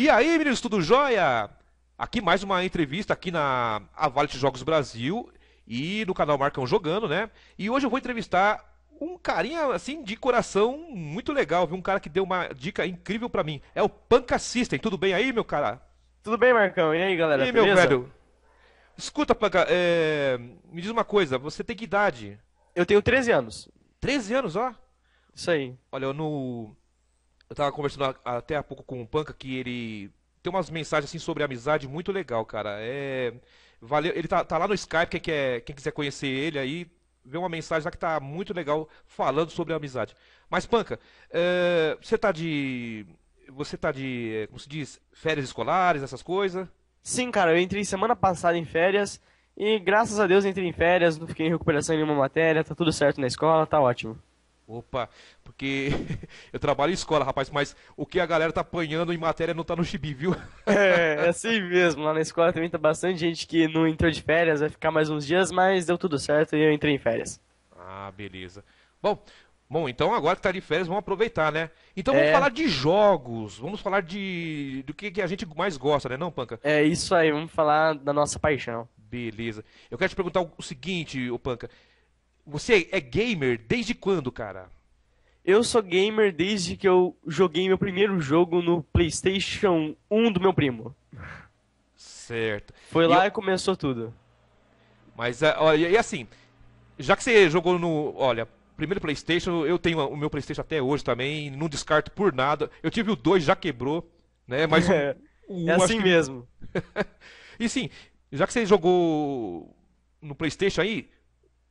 E aí, meninos, tudo jóia? Aqui mais uma entrevista aqui na Avalet Jogos Brasil e no canal Marcão Jogando, né? E hoje eu vou entrevistar um carinha, assim, de coração muito legal, viu? Um cara que deu uma dica incrível para mim. É o Panca System. Tudo bem aí, meu cara? Tudo bem, Marcão? E aí, galera? E aí, meu velho? Escuta, Panca, é... me diz uma coisa. Você tem que idade? Eu tenho 13 anos. 13 anos, ó. Isso aí. Olha, no eu tava conversando até há pouco com o Panca que ele tem umas mensagens assim sobre amizade muito legal, cara. É. Valeu, ele tá, tá lá no Skype, quem, quer, quem quiser conhecer ele aí, vê uma mensagem lá que tá muito legal falando sobre amizade. Mas, Panca, é, você tá de. Você tá de. É, como se diz? Férias escolares, essas coisas? Sim, cara, eu entrei semana passada em férias e graças a Deus entrei em férias, não fiquei em recuperação em nenhuma matéria, tá tudo certo na escola, tá ótimo. Opa, porque eu trabalho em escola, rapaz, mas o que a galera tá apanhando em matéria não tá no chibi, viu? É, é assim mesmo. Lá na escola também tá bastante gente que não entrou de férias, vai ficar mais uns dias, mas deu tudo certo e eu entrei em férias. Ah, beleza. Bom, bom, então agora que tá de férias, vamos aproveitar, né? Então vamos é... falar de jogos, vamos falar de do que, que a gente mais gosta, né, não, Panca? É isso aí, vamos falar da nossa paixão. Beleza. Eu quero te perguntar o seguinte, ô Panca. Você é gamer desde quando, cara? Eu sou gamer desde que eu joguei meu primeiro jogo no PlayStation 1 do meu primo. Certo. Foi e lá eu... e começou tudo. Mas, olha, é, e assim, já que você jogou no. Olha, primeiro PlayStation, eu tenho o meu PlayStation até hoje também, não descarto por nada. Eu tive o 2, já quebrou, né? Mas. É, é assim que... mesmo. e sim, já que você jogou no PlayStation aí,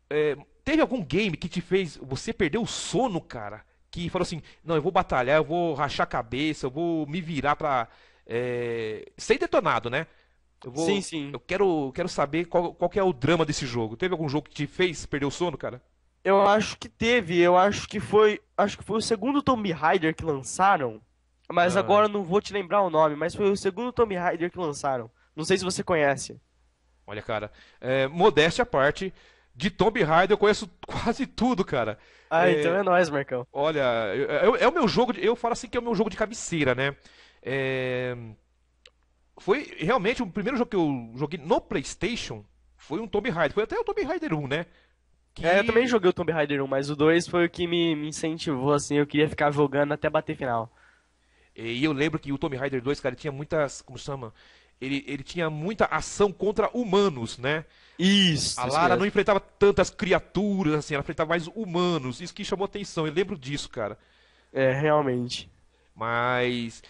é, Teve algum game que te fez você perder o sono, cara? Que falou assim: não, eu vou batalhar, eu vou rachar a cabeça, eu vou me virar pra. É... Eh, Sem detonado, né? Eu vou... Sim, sim. Eu quero, quero saber qual, qual é o drama desse jogo. Teve algum jogo que te fez perder o sono, cara? Eu acho que teve, eu acho que foi. Acho que foi o segundo Tomb Raider que lançaram. Mas ah. agora não vou te lembrar o nome, mas foi o segundo Tomb Raider que lançaram. Não sei se você conhece. Olha, cara, é, modéstia à parte, de Tomb Raider eu conheço quase tudo, cara. Ah, é... então é nóis, Marcão. Olha, é o meu jogo, de, eu falo assim que é o meu jogo de cabeceira, né? É... Foi realmente o primeiro jogo que eu joguei no PlayStation foi um Tomb Raider. Foi até o Tomb Raider 1, né? Que... É, eu também joguei o Tomb Raider 1, mas o 2 foi o que me, me incentivou, assim, eu queria ficar jogando até bater final. E eu lembro que o Tomb Raider 2, cara, tinha muitas, como chama, ele, ele tinha muita ação contra humanos, né? Isso. A Lara isso não enfrentava tantas criaturas, assim, ela enfrentava mais humanos. Isso que chamou atenção, eu lembro disso, cara. É, realmente. Mas.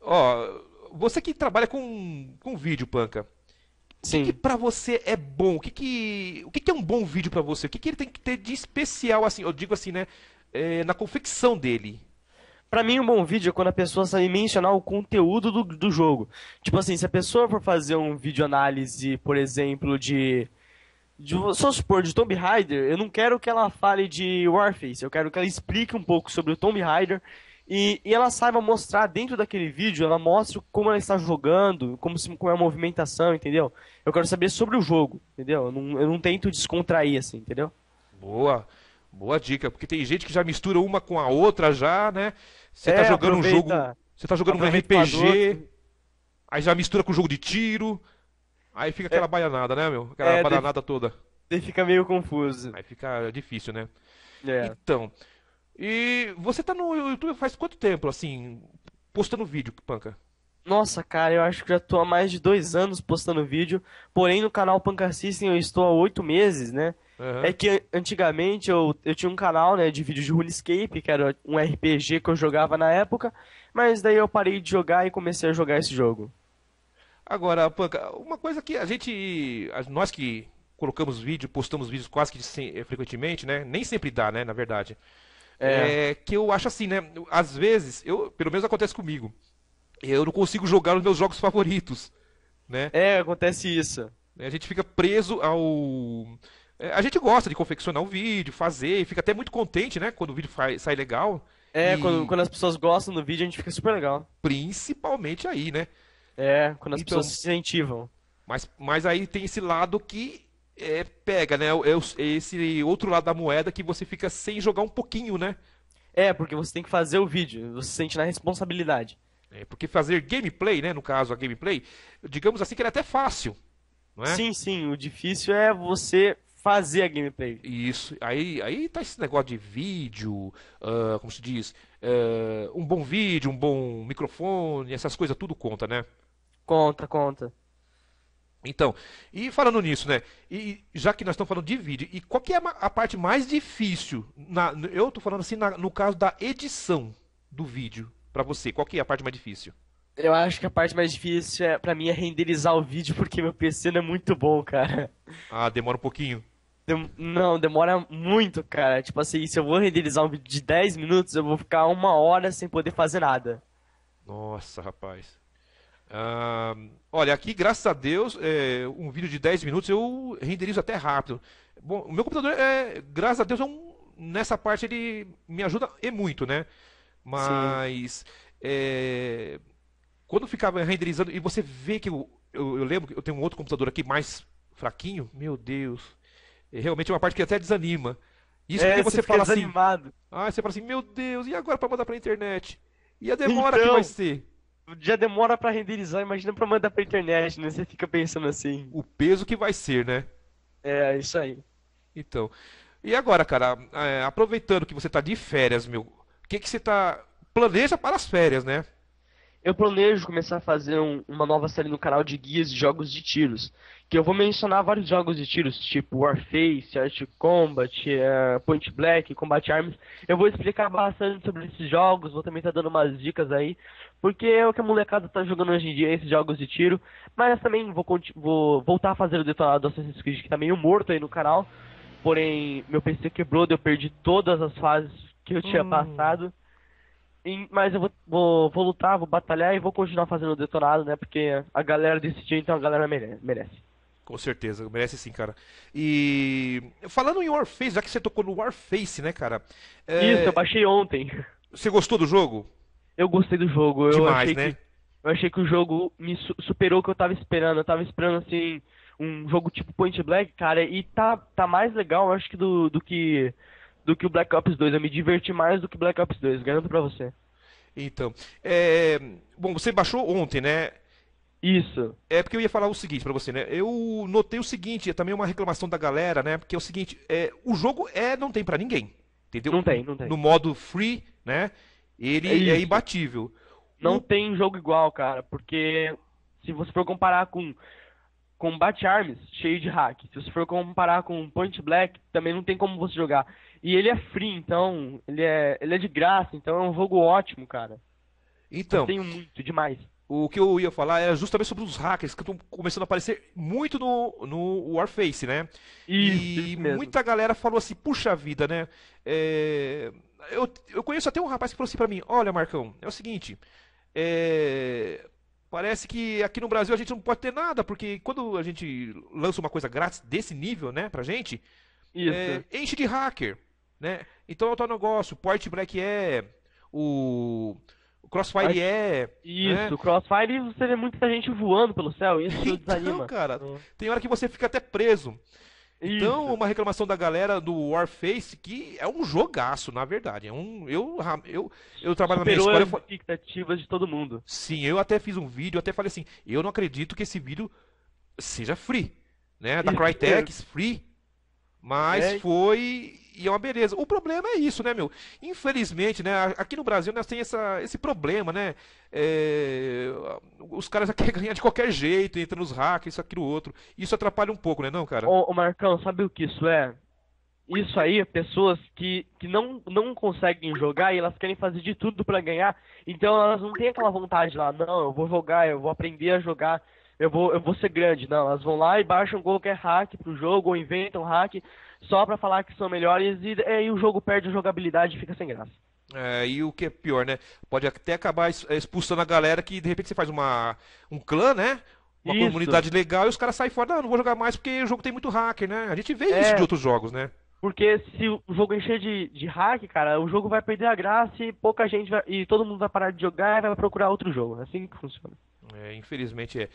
Ó, você que trabalha com, com vídeo, Panca. Sim. O que, que pra você é bom? O que, que, o que, que é um bom vídeo para você? O que, que ele tem que ter de especial, assim? Eu digo assim, né? É, na confecção dele. Para mim, um bom vídeo é quando a pessoa sabe mencionar o conteúdo do, do jogo. Tipo assim, se a pessoa for fazer um vídeo análise, por exemplo, de. de só supor, de Tomb Raider, eu não quero que ela fale de Warface, eu quero que ela explique um pouco sobre o Tomb Raider e, e, ela saiba mostrar dentro daquele vídeo, ela mostra como ela está jogando, como, se, como é a movimentação, entendeu? Eu quero saber sobre o jogo, entendeu? Eu não, eu não tento descontrair, assim, entendeu? Boa. Boa dica, porque tem gente que já mistura uma com a outra já, né? Você tá é, tá jogando um jogo, você tá jogando um RPG, aí já mistura com o jogo de tiro, aí fica aquela é, baianada, né, meu? Aquela é, baianada toda. Aí fica meio confuso. Aí fica difícil, né? É. Então, e você tá no YouTube faz quanto tempo, assim, postando vídeo, Panca? Nossa, cara, eu acho que já tô há mais de dois anos postando vídeo, porém no canal Panca System eu estou há oito meses, né? Uhum. É que antigamente eu, eu tinha um canal né, de vídeos de RuneScape, que era um RPG que eu jogava na época, mas daí eu parei de jogar e comecei a jogar esse jogo. Agora, Panca, uma coisa que a gente. Nós que colocamos vídeo, postamos vídeos quase que sem, eh, frequentemente, né? Nem sempre dá, né? Na verdade. É. é. que eu acho assim, né? Às vezes, eu, pelo menos acontece comigo. Eu não consigo jogar os meus jogos favoritos. Né? É, acontece isso. A gente fica preso ao é, a gente gosta de confeccionar o um vídeo, fazer, fica até muito contente, né? Quando o vídeo sai legal. É, e... quando, quando as pessoas gostam do vídeo, a gente fica super legal. Principalmente aí, né? É, quando as então, pessoas se incentivam. Mas, mas aí tem esse lado que é, pega, né? Esse outro lado da moeda que você fica sem jogar um pouquinho, né? É, porque você tem que fazer o vídeo, você se sente na responsabilidade. É, porque fazer gameplay, né? No caso, a gameplay, digamos assim que ele é até fácil. Não é? Sim, sim. O difícil é você fazer a gameplay. Isso. Aí, aí tá esse negócio de vídeo, uh, como se diz, uh, um bom vídeo, um bom microfone, essas coisas tudo conta, né? Conta, conta. Então, e falando nisso, né? E já que nós estamos falando de vídeo, e qual que é a, parte mais difícil? Na, eu estou falando assim na, no caso da edição do vídeo para você. Qual que é a parte mais difícil? Eu acho que a parte mais difícil é, para mim é renderizar o vídeo porque meu PC não é muito bom, cara. Ah, demora um pouquinho. Dem não, demora muito, cara. Tipo assim, se eu vou renderizar um vídeo de 10 minutos, eu vou ficar uma hora sem poder fazer nada. Nossa, rapaz. olha, aqui, graças a Deus, é, um vídeo de 10 minutos eu renderizo até rápido. Bom, o meu computador, é, graças a Deus, é um, nessa parte ele me ajuda e muito, né? Mas é, quando ficava renderizando, e você vê que eu, eu, eu lembro que eu tenho um outro computador aqui mais fraquinho, meu Deus. É realmente é uma parte que até desanima. Isso é, porque você, você fala assim. Desanimado. Ah, você fala assim, meu Deus, e agora para mandar pra internet? E a demora então, que vai ser? Já demora para renderizar, imagina para mandar pra internet, né? Você fica pensando assim. O peso que vai ser, né? É, isso aí. Então. E agora, cara, é, aproveitando que você tá de férias, meu, o que, que você tá. Planeja para as férias, né? Eu planejo começar a fazer um, uma nova série no canal de guias de jogos de tiros que eu vou mencionar vários jogos de tiros, tipo Warface, Art Combat, uh, Point Black, Combat Arms. Eu vou explicar bastante sobre esses jogos, vou também estar tá dando umas dicas aí, porque é o que a molecada está jogando hoje em dia, esses jogos de tiro. Mas também vou, vou voltar a fazer o detonado do Assassin's Creed, que está meio morto aí no canal. Porém, meu PC quebrou, eu perdi todas as fases que eu tinha hum. passado. mas eu vou, vou, vou lutar, vou batalhar e vou continuar fazendo o detonado, né? Porque a galera decidiu, então a galera merece. Com certeza, merece sim, cara. E falando em Warface, já que você tocou no Warface, né, cara? É... Isso, eu baixei ontem. Você gostou do jogo? Eu gostei do jogo. Demais, eu achei né? Que, eu achei que o jogo me superou o que eu tava esperando. Eu tava esperando, assim, um jogo tipo Point Black, cara, e tá, tá mais legal, eu acho que do, do que do que o Black Ops 2. Eu me diverti mais do que Black Ops 2, garanto pra você. Então, é... bom, você baixou ontem, né? Isso. É porque eu ia falar o seguinte para você, né? Eu notei o seguinte, também uma reclamação da galera, né? Porque é o seguinte, é, o jogo é não tem para ninguém, entendeu? Não tem, não tem. No modo free, né? Ele é, é imbatível. Não o... tem jogo igual, cara, porque se você for comparar com Combate Arms, cheio de hack. Se você for comparar com Point Black, também não tem como você jogar. E ele é free, então, ele é, ele é de graça, então é um jogo ótimo, cara. Então, eu tenho muito demais o que eu ia falar era justamente sobre os hackers que estão começando a aparecer muito no, no Warface, né? Isso, e isso muita galera falou assim, puxa vida, né? É... Eu, eu conheço até um rapaz que falou assim pra mim, olha Marcão, é o seguinte, é... Parece que aqui no Brasil a gente não pode ter nada, porque quando a gente lança uma coisa grátis desse nível, né, pra gente, é, enche de hacker, né? Então é o teu negócio, Port Black é o o Crossfire é. Isso, né? Crossfire você vê muita gente voando pelo céu, isso então, desanima. cara, tem hora que você fica até preso. Então, isso. Então, uma reclamação da galera do Warface, que é um jogaço, na verdade. É um, eu, eu, eu trabalho Superou na minha escola. as expectativas de todo mundo. Sim, eu até fiz um vídeo, até falei assim: eu não acredito que esse vídeo seja free. Né? Da Crytek, free. Mas é. foi e é uma beleza. O problema é isso, né, meu? Infelizmente, né? Aqui no Brasil nós temos essa, esse problema, né? É, os caras querem ganhar de qualquer jeito, entra nos hacks, isso, aquilo, outro. Isso atrapalha um pouco, né, não, cara? Ô, ô Marcão, sabe o que isso é? Isso aí é pessoas que, que não, não conseguem jogar e elas querem fazer de tudo para ganhar. Então elas não têm aquela vontade lá, não, eu vou jogar, eu vou aprender a jogar eu vou, eu vou ser grande. Não, elas vão lá e baixam qualquer hack pro jogo ou inventam hack só para falar que são melhores e aí é, o jogo perde a jogabilidade e fica sem graça. É, e o que é pior, né? Pode até acabar expulsando a galera que de repente você faz uma, um clã, né? Uma isso. comunidade legal e os caras saem fora, não, não vou jogar mais porque o jogo tem muito hacker, né? A gente vê é... isso de outros jogos, né? Porque se o jogo encher de, de hack, cara, o jogo vai perder a graça e pouca gente vai, e todo mundo vai parar de jogar e vai procurar outro jogo. É assim que funciona. É, infelizmente é.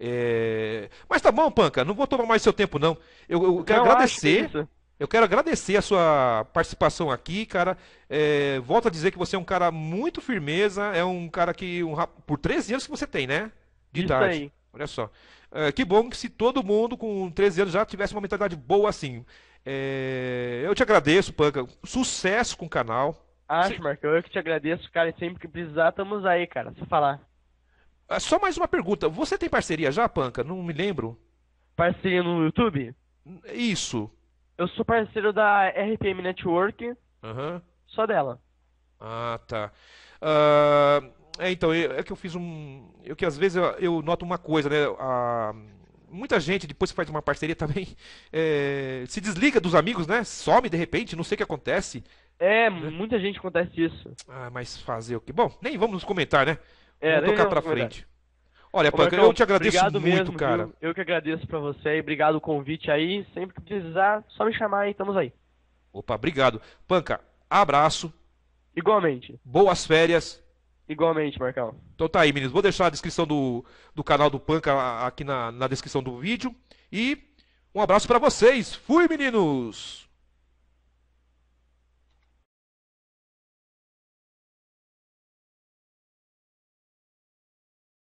é. Mas tá bom, Panca, não vou tomar mais seu tempo, não. Eu, eu quero não, agradecer. Que é eu quero agradecer a sua participação aqui, cara. É, volto a dizer que você é um cara muito firmeza, é um cara que. Um, por 13 anos que você tem, né? De Isso idade. Aí. Olha só. É, que bom que se todo mundo com 13 anos já tivesse uma mentalidade boa assim. É... Eu te agradeço, Panca. Sucesso com o canal. Acho, Marco, Marcão. Eu que te agradeço, cara. E sempre que precisar, estamos aí, cara. Se falar. Ah, só mais uma pergunta. Você tem parceria já, Panca? Não me lembro. Parceria no YouTube? Isso. Eu sou parceiro da RPM Network. Uhum. Só dela. Ah, tá. Uh... É, então, eu, é, é que eu fiz um. É que às vezes eu, eu noto uma coisa, né? A ah, muita gente, depois que faz uma parceria também, é, se desliga dos amigos, né? Some de repente, não sei o que acontece. É, né? muita gente acontece isso. Ah, mas fazer o que? Bom, nem vamos nos comentar, né? É, vamos tocar pra frente. Olha, Panca, eu te agradeço muito, mesmo, cara. Viu? Eu que agradeço pra você e obrigado o convite aí. Sempre que precisar, só me chamar aí, estamos aí. Opa, obrigado. Panca, abraço. Igualmente. Boas férias. Igualmente, Marcão. Então tá aí, meninos. Vou deixar a descrição do, do canal do Panca aqui na, na descrição do vídeo. E um abraço para vocês. Fui, meninos!